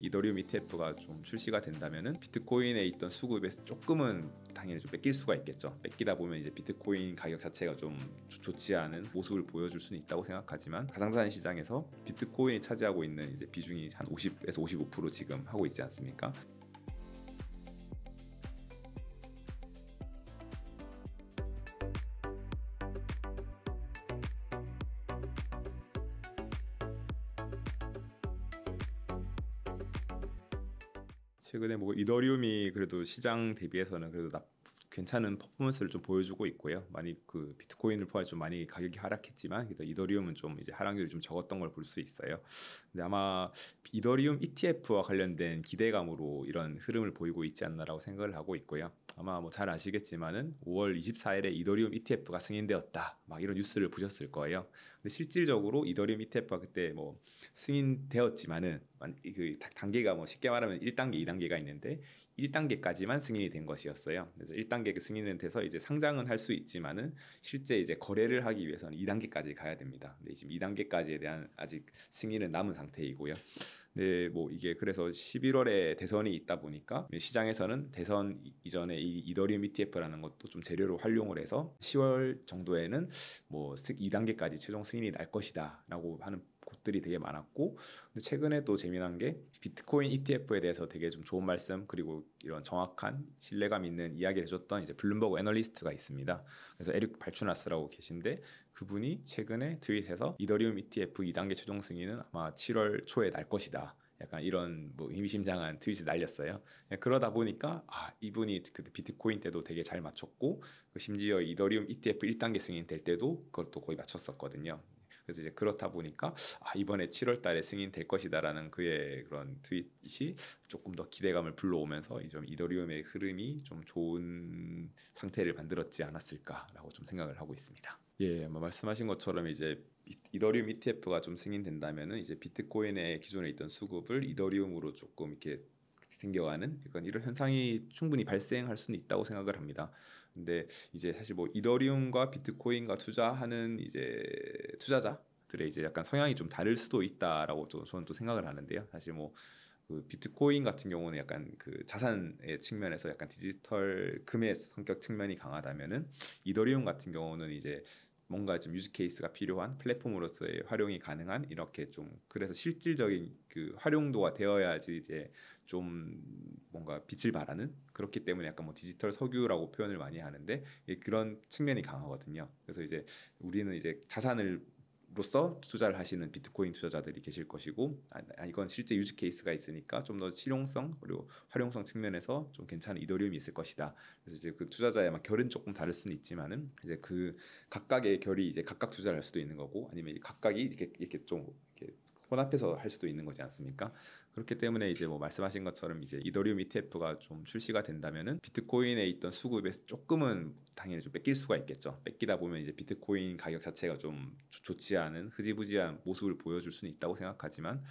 이더리움 ETF가 좀 출시가 된다면은 비트코인에 있던 수급에 조금은 당연히 좀 뺏길 수가 있겠죠. 뺏기다 보면 이제 비트코인 가격 자체가 좀 좋지 않은 모습을 보여줄 수는 있다고 생각하지만 가상자산 시장에서 비트코인이 차지하고 있는 이제 비중이 한 50에서 55% 지금 하고 있지 않습니까? 이더리움이 그래도 시장 대비해서는 그래도 나, 괜찮은 퍼포먼스를 좀 보여주고 있고요. 많이 그 비트코인을 포함해 좀 많이 가격이 하락했지만 이더리움은 좀 이제 하락률이 좀 적었던 걸 볼 수 있어요. 근데 아마 이더리움 ETF와 관련된 기대감으로 이런 흐름을 보이고 있지 않나라고 생각을 하고 있고요. 아마 뭐 잘 아시겠지만은 5월 24일에 이더리움 ETF가 승인되었다. 막 이런 뉴스를 보셨을 거예요. 근데 실질적으로 이더리움 ETF가 그때 뭐 승인되었지만은 그 단계가 뭐 쉽게 말하면 1단계, 2단계가 있는데 1단계까지만 승인이 된 것이었어요. 그래서 1단계 승인은 돼서 이제 상장은 할 수 있지만은 실제 이제 거래를 하기 위해서는 2단계까지 가야 됩니다. 근데 지금 2단계까지에 대한 아직 승인은 남은 상태 입니다 상태이고요. 네, 뭐 이게 그래서 11월에 대선이 있다 보니까 시장에서는 대선 이전에 이 이더리움 ETF라는 것도 좀 재료로 활용을 해서 10월 정도에는 뭐 2단계까지 최종 승인이 날 것이다라고 하는 것들이 되게 많았고 근데 최근에 또 재미난 게 비트코인 ETF에 대해서 되게 좀 좋은 말씀 그리고 이런 정확한 신뢰감 있는 이야기를 해줬던 이제 블룸버그 애널리스트가 있습니다. 그래서 에릭 발추나스라고 계신데 그분이 최근에 트윗에서 이더리움 ETF 2단계 최종 승인은 아마 7월 초에 날 것이다. 약간 이런 뭐 의미심장한 트윗을 날렸어요. 그러다 보니까 아 이분이 그 비트코인 때도 되게 잘 맞췄고 심지어 이더리움 ETF 1단계 승인 될 때도 그것도 거의 맞췄었거든요. 그래서 이제 그렇다 보니까 아, 이번에 7월달에 승인될 것이다라는 그의 그런 트윗이 조금 더 기대감을 불러오면서 이좀 이더리움의 흐름이 좀 좋은 상태를 만들었지 않았을까라고 좀 생각을 하고 있습니다. 예, 말씀하신 것처럼 이제 이더리움 ETF가 좀 승인된다면은 이제 비트코인의 기존에 있던 수급을 이더리움으로 조금 이렇게 생겨가는 약간 이런 현상이 충분히 발생할 수는 있다고 생각을 합니다. 근데 이제 사실 뭐 이더리움과 비트코인과 투자하는 이제 투자자들의 이제 약간 성향이 좀 다를 수도 있다라고 또 저는 또 생각을 하는데요. 사실 뭐그 비트코인 같은 경우는 약간 그 자산의 측면에서 약간 디지털 금의 성격 측면이 강하다면은 이더리움 같은 경우는 이제 뭔가 좀 유즈 케이스가 필요한 플랫폼으로서의 활용이 가능한 이렇게 좀 그래서 실질적인 그 활용도가 되어야지 이제 좀 뭔가 빛을 발하는 그렇기 때문에 약간 뭐 디지털 석유라고 표현을 많이 하는데 그런 측면이 강하거든요. 그래서 이제 우리는 이제 자산을 로서 투자를 하시는 비트코인 투자자들이 계실 것이고 아, 아 이건 실제 유즈 케이스가 있으니까 좀 더 실용성 그리고 활용성 측면에서 좀 괜찮은 이더리움이 있을 것이다. 그래서 이제 그 투자자의 막 결은 조금 다를 수는 있지만은 이제 그 각각의 결이 이제 각각 투자를 할 수도 있는 거고 아니면 각각이 이렇게 이렇게 좀 이렇게 혼합해서 할 수도 있는 거지 않습니까? 그렇기 때문에 이제 뭐 말씀하신 것처럼 이제 이더리움 ETF가 좀 출시가 된다면은 비트코인에 있던 수급에서 조금은 당연히 좀 뺏길 수가 있겠죠. 뺏기다 보면 이제 비트코인 가격 자체가 좀 좋지 않은 흐지부지한 모습을 보여줄 수는 있다고 생각하지만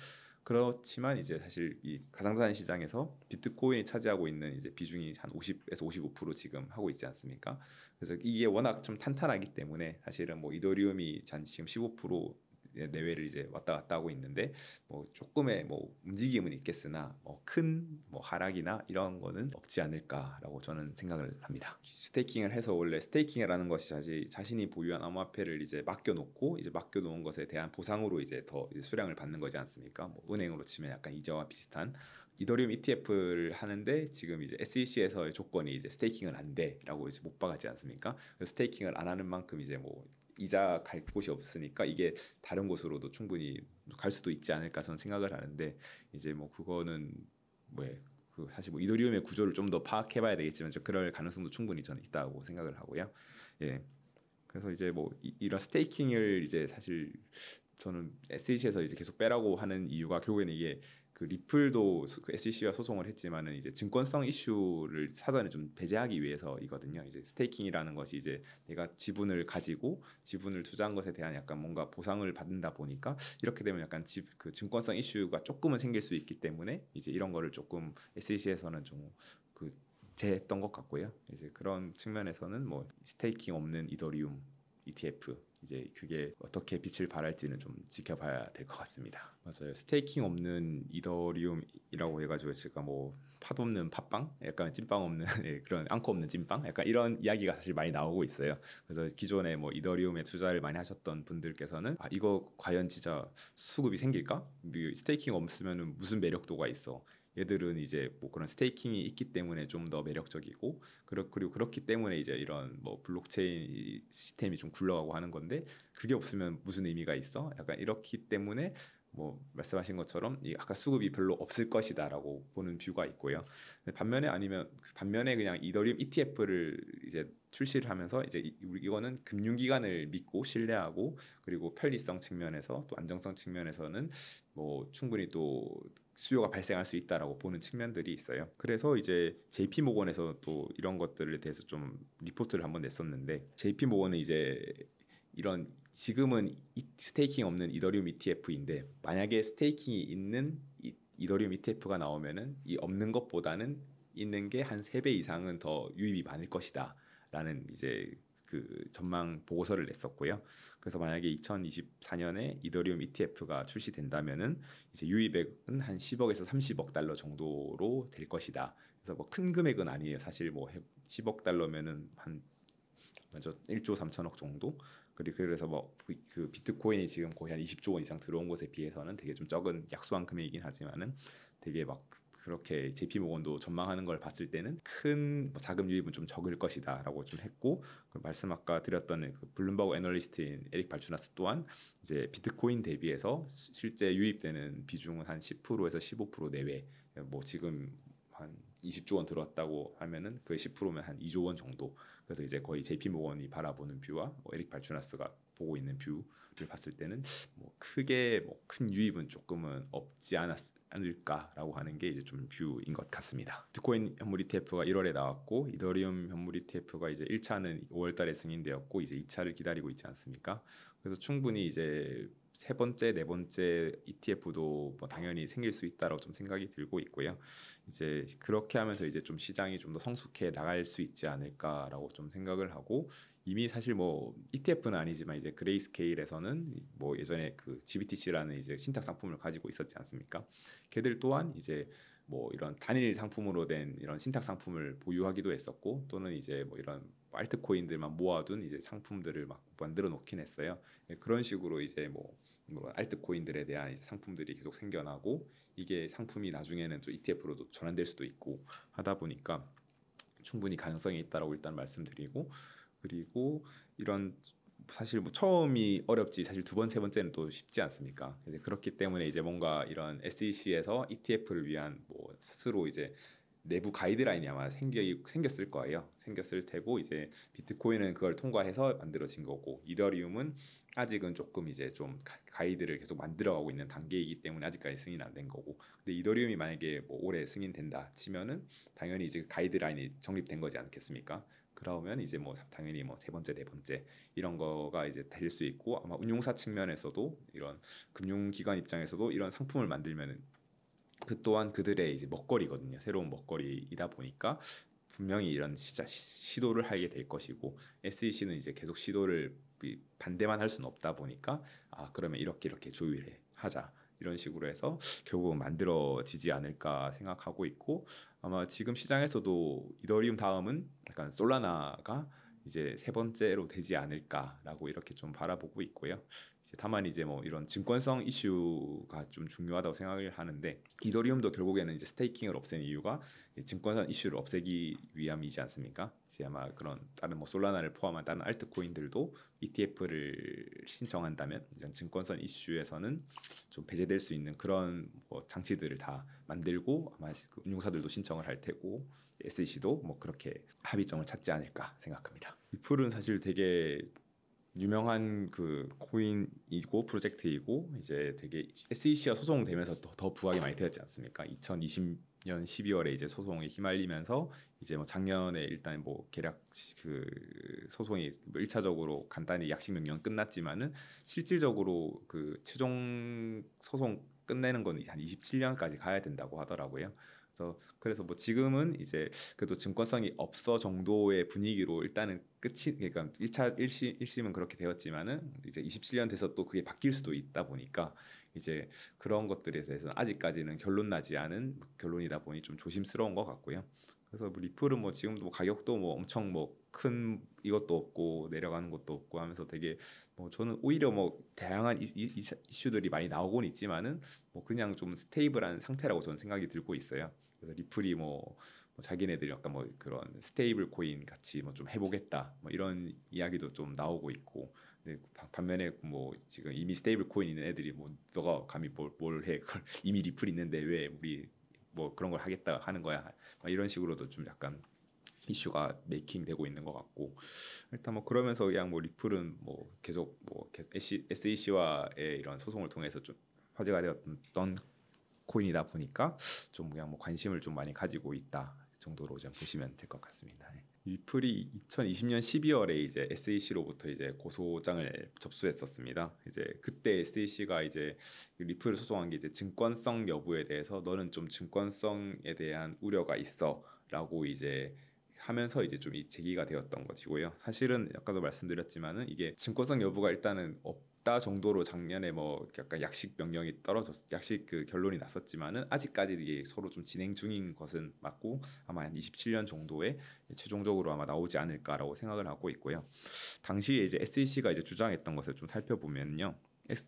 그렇지만 이제 사실 이 가상자산 시장에서 비트코인이 차지하고 있는 이제 비중이 한 50에서 55% 지금 하고 있지 않습니까? 그래서 이게 워낙 좀 탄탄하기 때문에 사실은 뭐 이더리움이 한 지금 15% 예, 내외를 이제 왔다 갔다 하고 있는데 뭐 조금의 뭐 움직임은 있겠으나 뭐큰뭐 뭐 하락이나 이런 거는 없지 않을까라고 저는 생각을 합니다. 스테이킹을 해서 원래 스테이킹이라는 것이 사실 자신이 보유한 암호화폐를 이제 맡겨놓고 이제 맡겨놓은 것에 대한 보상으로 이제 더 이제 수량을 받는 거지 않습니까? 뭐 은행으로 치면 약간 이자와 비슷한 이더리움 ETF를 하는데 지금 이제 SEC에서의 조건이 이제 스테이킹을 안 돼라고 이제 못 박았지 않습니까? 스테이킹을 안 하는 만큼 이제 뭐 이자 갈 곳이 없으니까 이게 다른 곳으로도 충분히 갈 수도 있지 않을까 저는 생각을 하는데 이제 뭐 그거는 뭐그 사실 뭐 이더리움의 구조를 좀 더 파악해봐야 되겠지만 저 그럴 가능성도 충분히 저는 있다고 생각을 하고요. 예. 그래서 이제 뭐 이, 런 스테이킹을 이제 사실 저는 SEC에서 이제 계속 빼라고 하는 이유가 결국에는 이게 그 리플도 그 SEC와 소송을 했지만은 이제 증권성 이슈를 사전에 좀 배제하기 위해서이거든요. 이제 스테이킹이라는 것이 이제 내가 지분을 가지고 지분을 투자한 것에 대한 약간 뭔가 보상을 받는다 보니까 이렇게 되면 약간 지, 그 증권성 이슈가 조금은 생길 수 있기 때문에 이제 이런 거를 조금 SEC에서는 좀 그 제했던 것 같고요. 이제 그런 측면에서는 뭐 스테이킹 없는 이더리움 ETF 이제 그게 어떻게 빛을 발할지는 좀 지켜봐야 될 것 같습니다. 맞아요. 스테이킹 없는 이더리움이라고 해가지고 제가 뭐팥 없는 팥빵, 약간 찐빵 없는 예, 그런 앙코 없는 찐빵, 약간 이런 이야기가 사실 많이 나오고 있어요. 그래서 기존에 뭐 이더리움에 투자를 많이 하셨던 분들께서는 아 이거 과연 진짜 수급이 생길까? 스테이킹 없으면 무슨 매력도가 있어? 얘들은 이제 뭐 그런 스테이킹이 있기 때문에 좀 더 매력적이고 그리고 그렇기 때문에 이제 이런 뭐 블록체인 시스템이 좀 굴러가고 하는 건데 그게 없으면 무슨 의미가 있어? 약간 이렇기 때문에 뭐 말씀하신 것처럼 이 아까 수급이 별로 없을 것이다라고 보는 뷰가 있고요. 반면에 아니면 반면에 그냥 이더리움 ETF를 이제 출시를 하면서 이제 우리 이거는 금융기관을 믿고 신뢰하고 그리고 편리성 측면에서 또 안정성 측면에서는 뭐 충분히 또 수요가 발생할 수 있다라고 보는 측면들이 있어요. 그래서 이제 JP 모건에서 또 이런 것들에 대해서 좀 리포트를 한번 냈었는데 JP 모건은 이제 이런 지금은 스테이킹 없는 이더리움 ETF인데 만약에 스테이킹이 있는 이, 더리움 ETF가 나오면은 이 없는 것보다는 있는 게한세배 이상은 더 유입이 많을 것이다라는 이제 그 전망 보고서를 냈었고요. 그래서 만약에 2024년에 이더리움 ETF가 출시된다면은 이제 유입액은 한 10억에서 30억 달러 정도로 될 것이다. 그래서 뭐 큰 금액은 아니에요. 사실 뭐 10억 달러면은 한 먼저 1조 3천억 정도 그리고 그래서 뭐 그 비트코인이 지금 거의 한 20조 원 이상 들어온 것에 비해서는 되게 좀 적은 약소한 금액이긴 하지만은 되게 막 그렇게 JP 모건도 전망하는 걸 봤을 때는 큰 뭐 자금 유입은 좀 적을 것이다라고 좀 했고 그 말씀 아까 드렸던 그 블룸버그 애널리스트인 에릭 발추나스 또한 이제 비트코인 대비해서 실제 유입되는 비중은 한 10%에서 15% 내외 뭐 지금 한 20조 원 들어왔다고 하면은 그 10%면 한 2조 원 정도. 그래서 이제 거의 JP 모건이 바라보는 뷰와 뭐 에릭 발추나스가 보고 있는 뷰를 봤을 때는 뭐 크게 뭐 큰 유입은 조금은 없지 않았 않을까라고 하는 게 이제 좀 뷰인 것 같습니다. 비트코인 현물 ETF가 1월에 나왔고 이더리움 현물 ETF가 이제 1차는 5월달에 승인되었고 이제 2차를 기다리고 있지 않습니까? 그래서 충분히 이제 세 번째, 네 번째 ETF도 뭐 당연히 생길 수 있다라고 좀 생각이 들고 있고요. 이제 그렇게 하면서 이제 좀 시장이 좀 더 성숙해 나갈 수 있지 않을까라고 좀 생각을 하고 이미 사실 뭐 ETF는 아니지만 이제 그레이스케일에서는 뭐 예전에 그 GBTC라는 이제 신탁 상품을 가지고 있었지 않습니까? 걔들 또한 이제 뭐 이런 단일 상품으로 된 이런 신탁 상품을 보유하기도 했었고 또는 이제 뭐 이런 알트코인들만 모아둔 이제 상품들을 막 만들어 놓긴 했어요. 예, 그런 식으로 이제 뭐뭐 알트 코인들에 대한 이제 상품들이 계속 생겨나고 이게 상품이 나중에는 또 ETF로도 전환될 수도 있고 하다 보니까 충분히 가능성이 있다라고 일단 말씀드리고 그리고 이런 사실 뭐 처음이 어렵지 사실 두 번 세 번째는 또 쉽지 않습니까? 이제 그렇기 때문에 이제 뭔가 이런 SEC에서 ETF를 위한 뭐 스스로 이제 내부 가이드라인이 아마 생겨 생겼을 거예요. 생겼을 테고 이제 비트코인은 그걸 통과해서 만들어진 거고 이더리움은 아직은 조금 이제 좀 가이드를 계속 만들어가고 있는 단계이기 때문에 아직까지 승인 안 된 거고 근데 이더리움이 만약에 뭐 올해 승인된다 치면은 당연히 이제 그 가이드라인이 정립된 거지 않겠습니까? 그러면 이제 뭐 당연히 뭐 세 번째 네 번째 이런 거가 이제 될 수 있고 아마 운용사 측면에서도 이런 금융기관 입장에서도 이런 상품을 만들면은 그 또한 그들의 이제 먹거리거든요 새로운 먹거리이다 보니까 분명히 이런 시자, 시도를 하게 될 것이고 SEC는 이제 계속 시도를 반대만 할 수는 없다 보니까 아 그러면 이렇게 이렇게 조율해 하자 이런 식으로 해서 결국 은 만들어지지 않을까 생각하고 있고 아마 지금 시장에서도 이더리움 다음은 약간 솔라나가 이제 세 번째로 되지 않을까라고 이렇게 좀 바라보고 있고요. 이제 다만 이제 뭐 이런 증권성 이슈가 좀 중요하다고 생각을 하는데 이더리움도 결국에는 이제 스테이킹을 없앤 이유가 증권성 이슈를 없애기 위함이지 않습니까? 이제 아마 그런 다른 뭐 솔라나를 포함한 다른 알트코인들도 ETF를 신청한다면 이런 증권성 이슈에서는 좀 배제될 수 있는 그런 뭐 장치들을 다 만들고 아마 금융사들도 그 신청을 할 테고 SEC도 뭐 그렇게 합의점을 찾지 않을까 생각합니다. 리플은 사실 되게 유명한 그 코인이고 프로젝트이고 이제 되게 SEC와 소송되면서 더, 더 부각이 많이 되었지 않습니까? 2020년 12월에 이제 소송에 휘말리면서 이제 뭐 작년에 일단 뭐 계략 그 소송이 뭐 일차적으로 간단히 약식 명령 끝났지만은 실질적으로 그 최종 소송 끝내는 건한 27년까지 가야 된다고 하더라고요. 그래서 그래서 뭐 지금은 이제 그래도 증권성이 없어 정도의 분위기로 일단은 끝이 그러니까 1차 1심 1심은 그렇게 되었지만은 이제 27년 돼서 또 그게 바뀔 수도 있다 보니까 이제 그런 것들에 대해서는 아직까지는 결론 나지 않은 결론이다 보니 좀 조심스러운 것 같고요. 그래서 뭐 리플은 뭐 지금도 뭐 가격도 뭐 엄청 뭐 큰 이것도 없고 내려가는 것도 없고 하면서 되게 뭐 저는 오히려 뭐 다양한 이, 이, 이슈들이 많이 나오고는 있지만은 뭐 그냥 좀 스테이블한 상태라고 저는 생각이 들고 있어요. 그래서 리플이 뭐, 뭐 자기네들 이 약간 뭐 그런 스테이블 코인 같이 뭐 좀 해보겠다 뭐 이런 이야기도 좀 나오고 있고 근데 반면에 뭐 지금 이미 스테이블 코인 있는 애들이 뭐 너가 감히 뭘해 그 이미 리플 있는데 왜 우리 뭐 그런 걸 하겠다 하는 거야 막 이런 식으로도 좀 약간 이슈가 메이킹되고 있는 것 같고 일단 뭐 그러면서 그냥 뭐 리플은 뭐 계속 뭐 계속 SEC와의 이런 소송을 통해서 좀 화제가 되었던 코인이다 보니까 좀 그냥 뭐 관심을 좀 많이 가지고 있다 정도로 좀 보시면 될 것 같습니다. 리플이 2020년 12월에 이제 SEC로부터 이제 고소장을 접수했었습니다. 이제 그때 SEC가 이제 리플을 소송한 게 이제 증권성 여부에 대해서 너는 좀 증권성에 대한 우려가 있어라고 이제 하면서 이제 좀 제기가 되었던 것이고요. 사실은 아까도 말씀드렸지만은 이게 증권성 여부가 일단은 없 있다 정도로 작년에 뭐 약간 약식 명령이 떨어졌 약식 그 결론이 났었지만은 아직까지 이게 서로 좀 진행 중인 것은 맞고 아마 한 27년 정도에 최종적으로 아마 나오지 않을까라고 생각을 하고 있고요. 당시에 이제 SEC가 이제 주장했던 것을 좀 살펴보면요.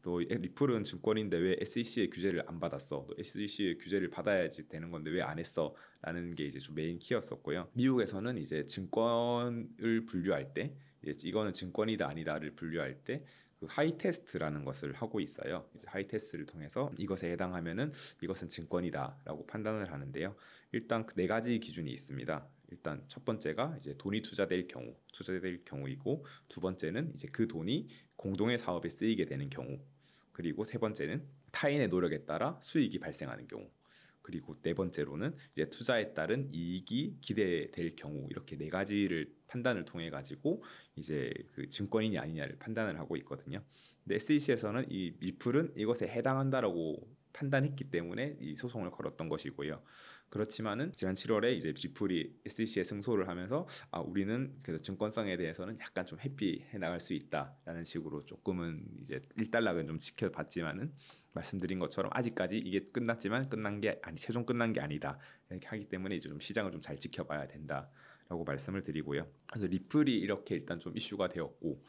또 리플은 증권인데 왜 SEC의 규제를 안 받았어? 또 SEC의 규제를 받아야지 되는 건데 왜 안 했어? 라는 게 이제 좀 메인 키였었고요. 미국에서는 이제 증권을 분류할 때 이거는 증권이다 아니다를 분류할 때그 하이 테스트라는 것을 하고 있어요. 이제 하이 테스트를 통해서 이것에 해당하면은 이것은 증권이다라고 판단을 하는데요. 일단 그 네 가지 기준이 있습니다. 일단 첫 번째가 이제 돈이 투자될 경우, 투자될 경우이고 두 번째는 이제 그 돈이 공동의 사업에 쓰이게 되는 경우. 그리고 세 번째는 타인의 노력에 따라 수익이 발생하는 경우. 그리고 네 번째로는 이제 투자에 따른 이익이 기대될 경우 이렇게 네 가지를 판단을 통해 가지고 이제 그 증권인이 아니냐를 판단을 하고 있거든요. 근데 SEC에서는 이 리플은 이것에 해당한다라고 판단했기 때문에 이 소송을 걸었던 것이고요. 그렇지만은 지난 7월에 이제 리플이 SEC에 승소를 하면서 아 우리는 그래서 증권성에 대해서는 약간 좀 회피해 나갈 수 있다라는 식으로 조금은 이제 일단락은 좀 지켜봤지만은 말씀드린 것처럼 아직까지 이게 끝났지만 끝난 게 아니 최종 끝난 게 아니다 이렇게 하기 때문에 이제 좀 시장을 좀 잘 지켜봐야 된다. 라고 말씀을 드리고요. 그래서 리플이 이렇게 일단 좀 이슈가 되었고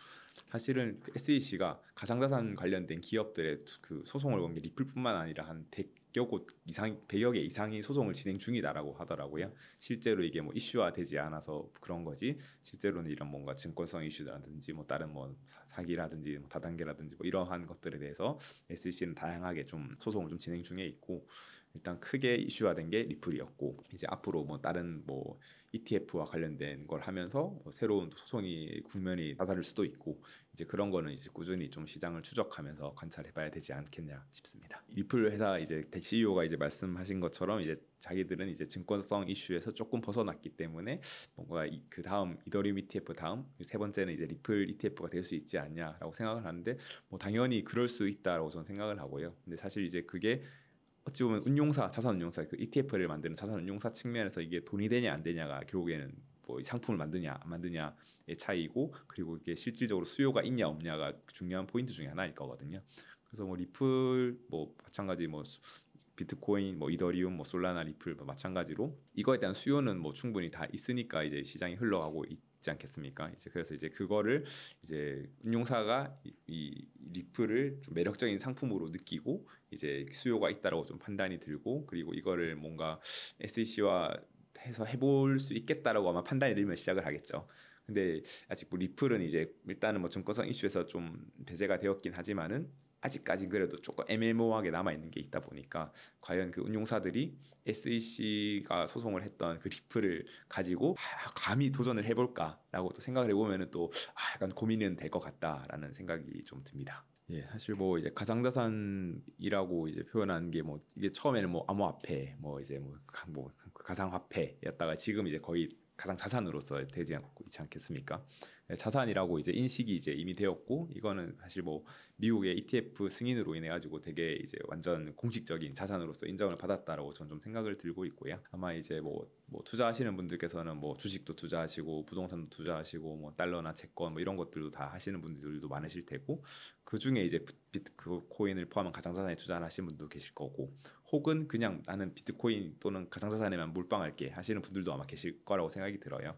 사실은 그 SEC가 가상자산 관련된 기업들의 그 소송을 건게 리플뿐만 아니라 한 100여 이상 100여 개 이상이 소송을 진행 중이다라고 하더라고요. 실제로 이게 뭐 이슈화되지 않아서 그런 거지. 실제로는 이런 뭔가 증권성 이슈라든지 뭐 다른 뭐 사기라든지 뭐 다단계라든지 뭐 이러한 것들에 대해서 SEC는 다양하게 좀 소송을 좀 진행 중에 있고 일단 크게 이슈화된 게 리플이었고 이제 앞으로 뭐 다른 뭐 ETF와 관련된 걸 하면서 뭐 새로운 소송이 국면이 다다를 수도 있고 이제 그런 거는 이제 꾸준히 좀 시장을 추적하면서 관찰해봐야 되지 않겠냐 싶습니다. 리플 회사 이제 덱 CEO가 이제 말씀하신 것처럼 이제 자기들은 이제 증권성 이슈에서 조금 벗어났기 때문에 뭔가 그 다음 이더리움 ETF 다음 세 번째는 이제 리플 ETF가 될 수 있지 않냐라고 생각을 하는데 뭐 당연히 그럴 수 있다라고 저는 생각을 하고요. 근데 사실 이제 그게 어찌 보면 운용사 자산운용사 그 ETF를 만드는 자산운용사 측면에서 이게 돈이 되냐 안 되냐가 결국에는 뭐 상품을 만드냐 안 만드냐의 차이고 그리고 이게 실질적으로 수요가 있냐 없냐가 중요한 포인트 중에 하나일 거거든요. 그래서 뭐 리플 뭐 마찬가지 뭐 비트코인, 뭐 이더리움, 뭐 솔라나, 리플 뭐 마찬가지로 이거에 대한 수요는 뭐 충분히 다 있으니까 이제 시장이 흘러가고 있지 않겠습니까? 이제 그래서 이제 그거를 이제 운용사가 이, 이 리플을 좀 매력적인 상품으로 느끼고 이제 수요가 있다라고 좀 판단이 들고 그리고 이거를 뭔가 SEC와 해서 해볼 수 있겠다라고 아마 판단이 들면 시작을 하겠죠. 근데 아직 뭐 리플은 이제 일단은 뭐 증권성 이슈에서 좀 배제가 되었긴 하지만은 아직까지 그래도 조금 애매모호하게 남아 있는 게 있다 보니까 과연 그 운용사들이 SEC가 소송을 했던 그 리플을 가지고 아, 감히 도전을 해볼까라고 또 생각을 해보면은 또 아, 약간 고민은 될 것 같다라는 생각이 좀 듭니다. 예, 사실 뭐 이제 가상자산이라고 이제 표현한 게뭐 이게 처음에는 뭐 암호화폐, 뭐 이제 뭐, 뭐 가상화폐였다가 지금 이제 거의 가장 자산으로서 되지 않고 있지 않겠습니까? 네, 자산이라고 이제 인식이 이제 이미 되었고 이거는 사실 뭐 미국의 ETF 승인으로 인해 가지고 되게 이제 완전 공식적인 자산으로서 인정을 받았다라고 저는 좀 생각을 들고 있고요. 아마 이제 뭐, 뭐 투자하시는 분들께서는 뭐 주식도 투자하시고 부동산도 투자하시고 뭐 달러나 채권 뭐 이런 것들도 다 하시는 분들도 많으실 테고 그 중에 이제 비트코인을 포함한 가장자산에투자하신 분도 계실 거고 혹은 그냥 나는 비트코인 또는 가상자산에만 몰빵할게 하시는 분들도 아마 계실 거라고 생각이 들어요.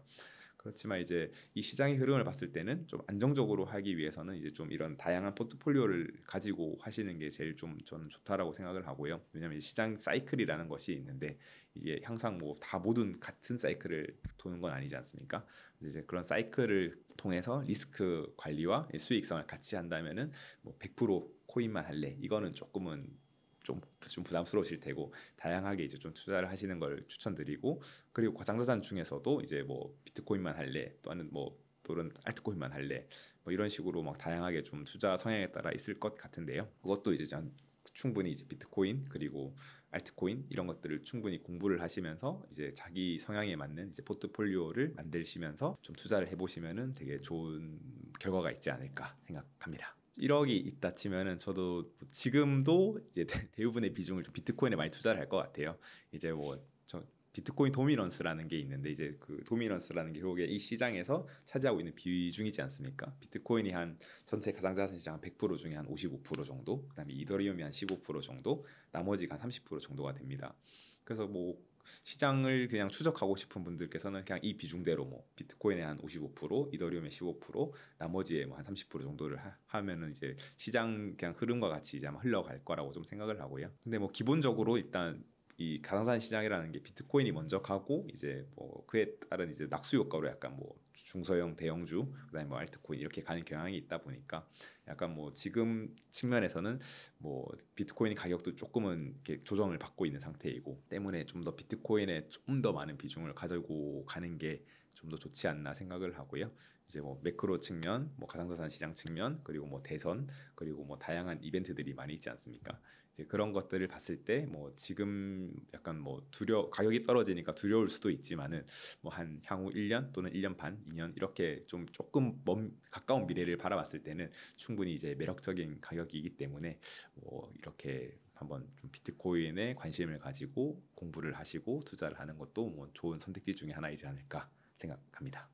그렇지만 이제 이 시장의 흐름을 봤을 때는 좀 안정적으로 하기 위해서는 이제 좀 이런 다양한 포트폴리오를 가지고 하시는 게 제일 좀 저는 좋다라고 생각을 하고요. 왜냐하면 시장 사이클이라는 것이 있는데 이게 항상 뭐 다 모든 같은 사이클을 도는 건 아니지 않습니까? 이제 그런 사이클을 통해서 리스크 관리와 수익성을 같이 한다면은 뭐 100% 코인만 할래 이거는 조금은 좀, 좀 부담스러우실 테고 다양하게 이제 좀 투자를 하시는 걸 추천드리고 그리고 과장자산 중에서도 이제 뭐 비트코인만 할래 또는 뭐 또는 알트코인만 할래 뭐 이런 식으로 막 다양하게 좀 투자 성향에 따라 있을 것 같은데요. 그것도 이제 한 충분히 이제 비트코인 그리고 알트코인 이런 것들을 충분히 공부를 하시면서 이제 자기 성향에 맞는 이제 포트폴리오를 만드시면서 좀 투자를 해보시면은 되게 좋은 결과가 있지 않을까 생각합니다. 1억이 있다 치면은 저도 뭐 지금도 이제 대부분의 비중을 좀 비트코인에 많이 투자를 할 것 같아요. 이제 뭐 저 비트코인 도미넌스라는 게 있는데 이제 그 도미넌스라는 게 결국에 이 시장에서 차지하고 있는 비중이지 않습니까? 비트코인이 한 전체 가장 자산 시장 100% 중에 한 55% 정도, 그다음에 이더리움이 한 15% 정도, 나머지가 한30% 정도가 됩니다. 그래서 뭐 시장을 그냥 추적하고 싶은 분들께서는 그냥 이 비중대로 뭐 비트코인의 한 55%, 이더리움의 15%, 나머지의 뭐한 30% 정도를 하, 하 면은 이제 시장 그냥 흐름과 같이 이제 아마 흘러갈 거라고 좀 생각을 하고요. 근데 뭐 기본적으로 일단 이 가상자산 시장이라는 게 비트코인이 먼저 가고 이제 뭐 그에 따른 이제 낙수 효과로 약간 뭐 중소형 대형주 그다음에 뭐 알트코인 이렇게 가는 경향이 있다 보니까 약간 뭐 지금 측면에서는 뭐 비트코인 가격도 조금은 이렇게 조정을 받고 있는 상태이고 때문에 좀 더 비트코인에 좀 더 많은 비중을 가지고 가는 게 좀 더 좋지 않나 생각을 하고요. 이제 뭐 매크로 측면, 뭐 가상자산 시장 측면, 그리고 뭐 대선, 그리고 뭐 다양한 이벤트들이 많이 있지 않습니까? 이제 그런 것들을 봤을 때뭐 지금 약간 뭐 두려 가격이 떨어지니까 두려울 수도 있지만은 뭐 한 향후 1년 또는 1년 반, 2년 이렇게 좀 조금 먼 가까운 미래를 바라봤을 때는 충분히 이제 매력적인 가격이기 때문에 뭐 이렇게 한번 좀 비트코인에 관심을 가지고 공부를 하시고 투자를 하는 것도 뭐 좋은 선택지 중에 하나이지 않을까 생각합니다.